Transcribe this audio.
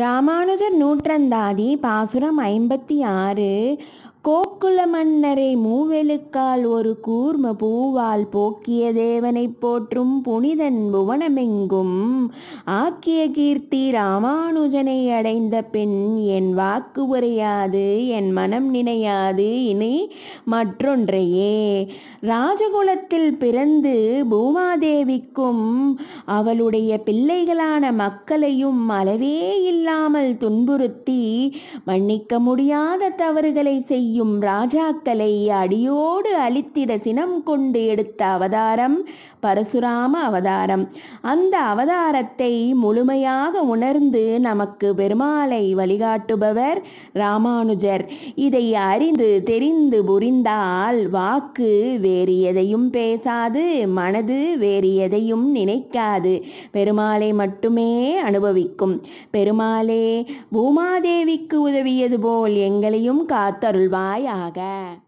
ராமானுஜர் நூற்றந்தாதி பாசுரம் ஐம்பத்தி ஆறு கோக்குள மன்னரை மூவெழுக்கால் ஒரு கூர்ம பூவால் போக்கிய தேவனை போற்றும் புனிதன் புவனமெங்கும் ஆக்கிய கீர்த்தி ராமானுஜனை அடைந்த பின் என் வாக்கு உரையாது என் மனம் நினையாது இனி மற்றொன்றையே ராஜகுலத்தில் பிறந்து பூமாதேவி பூதேவிக்கும் அவளுடைய பிள்ளைகளான மக்களையும் அளவே இல்லாமல் துன்புறுத்தி மன்னிக்க முடியாத தவறுகளை செய்யும் ராஜாக்களை அடியோடு அழித்திட சினம் கொண்டு எடுத்த அவதாரம் பரசுராம அவதாரம் அந்த அவதாரத்தை முழுமையாக உணர்ந்து நமக்கு பெருமாளை வழிகாட்டுபவர் ராமானுஜர் இதை அறிந்து தெரிந்து புரிந்தால் வாக்கு வேறு எதையும் பேசாது மனது வேறு எதையும் நினைக்காது பெருமாளை மட்டுமே அனுபவிக்கும் பெருமாளே பூமாதேவிக்கு உதவியது போல் எங்களையும் காத்தருள்வாயாக